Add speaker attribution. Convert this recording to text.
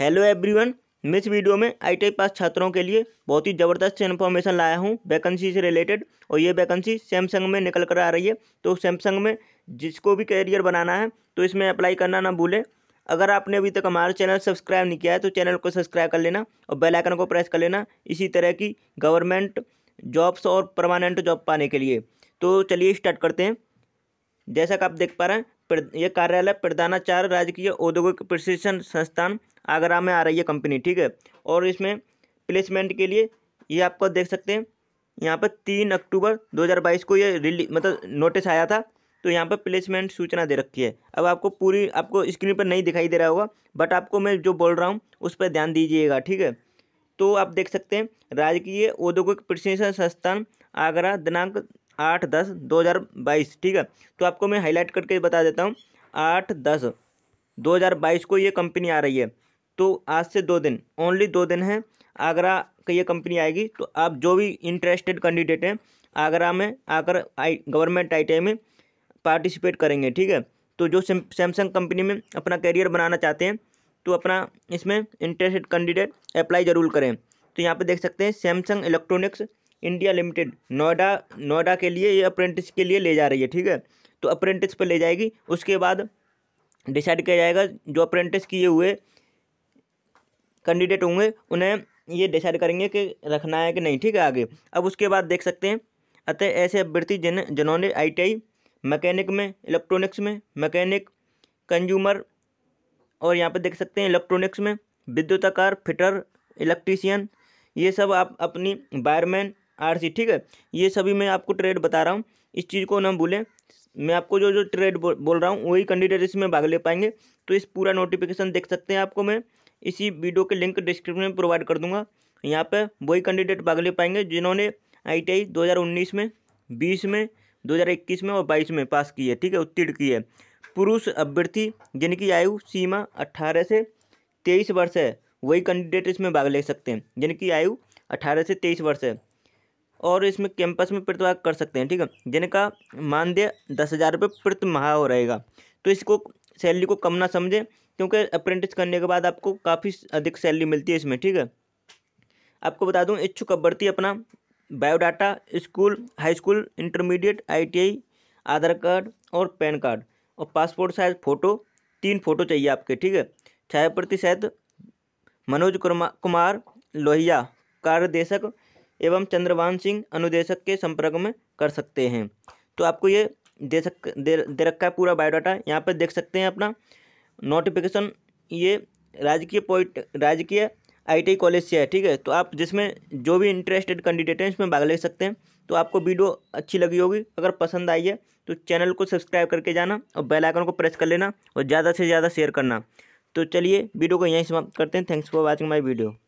Speaker 1: hello everyone इस video में I T pass छात्रों के लिए बहुत ही ज़बरदस्त इन्फॉर्मेशन लाया हूँ वैकेंसी से रिलेटेड और ये वैकेंसी सैमसंग में निकल कर आ रही है तो सैमसंग में जिसको भी करियर बनाना है तो इसमें अप्लाई करना ना भूलें अगर आपने अभी तक हमारा चैनल सब्सक्राइब नहीं किया है तो चैनल को सब्सक्राइब कर लेना और बेलाइकन को प्रेस कर लेना इसी तरह की गवर्नमेंट जॉब्स और परमानेंट जॉब पाने के लिए तो चलिए स्टार्ट करते हैं जैसा कि आप देख पा रहे हैं यह कार्यालय प्रधानाचार्य राजकीय औद्योगिक प्रशिक्षण संस्थान आगरा में आ रही है कंपनी ठीक है और इसमें प्लेसमेंट के लिए ये आपको देख सकते हैं यहाँ पर तीन अक्टूबर 2022 को ये रिली मतलब नोटिस आया था तो यहाँ पर प्लेसमेंट सूचना दे रखी है अब आपको पूरी आपको स्क्रीन पर नहीं दिखाई दे रहा होगा बट आपको मैं जो बोल रहा हूँ उस पर ध्यान दीजिएगा ठीक है तो आप देख सकते हैं राजकीय औद्योगिक प्रशिक्षण संस्थान आगरा दिनांक आठ दस दो हज़ार बाईस ठीक है तो आपको मैं हाईलाइट करके बता देता हूँ आठ दस दो हज़ार बाईस को ये कंपनी आ रही है तो आज से दो दिन ओनली दो दिन है आगरा का ये कंपनी आएगी तो आप जो भी इंटरेस्टेड कैंडिडेट हैं आगरा में आकर आई गवर्नमेंट आई में पार्टिसिपेट करेंगे ठीक है तो जो सैमसंग कंपनी में अपना करियर बनाना चाहते हैं तो अपना इसमें इंटरेस्टेड कैंडिडेट अप्लाई ज़रूर करें तो यहाँ पर देख सकते हैं Samsung electronics India limited Noida Noida के लिए ये अप्रेंटिस के लिए ले जा रही है ठीक है तो अप्रेंटिस पर ले जाएगी उसके बाद डिसाइड किया जाएगा जो अप्रेंटिस किए हुए कैंडिडेट होंगे उन्हें ये डिसाइड करेंगे कि रखना है कि नहीं ठीक है आगे अब उसके बाद देख सकते हैं अतः ऐसे अभ्यर्थी जिन जिन्होंने आईटीआई मैकेनिक में इलेक्ट्रॉनिक्स में मैकेनिक कंज्यूमर और यहाँ पर देख सकते हैं इलेक्ट्रॉनिक्स में विद्युताकार फिटर इलेक्ट्रीशियन ये सब आप अपनी बायरमैन आरसी ठीक है ये सभी मैं आपको ट्रेड बता रहा हूँ इस चीज़ को ना भूलें मैं आपको जो जो ट्रेड बोल रहा हूँ वही कैंडिडेट इसमें भाग ले पाएंगे तो इस पूरा नोटिफिकेशन देख सकते हैं आपको मैं इसी वीडियो के लिंक डिस्क्रिप्शन में प्रोवाइड कर दूंगा यहाँ पर वही कैंडिडेट भाग ले पाएंगे जिन्होंने आई टी में बीस में 2021 में और बाईस में पास की है ठीक है उत्तीर्ण की है पुरुष अभ्यर्थी जिनकी आयु सीमा अट्ठारह से तेईस वर्ष है वही कैंडिडेट इसमें भाग ले सकते हैं जिनकी आयु अठारह से तेईस वर्ष है और इसमें कैंपस में प्रतिभाग कर सकते हैं ठीक है जिनका मानदेय दस हज़ार रुपये प्रति माह हो रहेगा तो इसको सैलरी को कम ना समझें क्योंकि अप्रेंटिस करने के बाद आपको काफ़ी अधिक सैलरी मिलती है इसमें ठीक है आपको बता दूं इच्छुक अभ्यर्थी अपना biodata school high school intermediate ITI Aadhaar card और पैन कार्ड और पासपोर्ट साइज फ़ोटो तीन फ़ोटो चाहिए आपके ठीक है छाया प्रतिशत मनोज कुमार लोहिया कार्यदेशक एवं चंद्रवान सिंह अनुदेशक के संपर्क में कर सकते हैं तो आपको ये दे सक दे, दे रखा है पूरा बायोडाटा यहाँ पर देख सकते हैं अपना नोटिफिकेशन ये राजकीय पॉइंट राजकीय आईटी कॉलेज से है ठीक है तो आप जिसमें जो भी इंटरेस्टेड कैंडिडेट हैं इसमें भाग ले सकते हैं तो आपको वीडियो अच्छी लगी होगी अगर पसंद आई है तो चैनल को सब्सक्राइब करके जाना और बेल आइकन को प्रेस कर लेना और ज़्यादा से ज़्यादा शेयर करना तो चलिए वीडियो को यहीं समाप्त करते हैं thanks for watching my video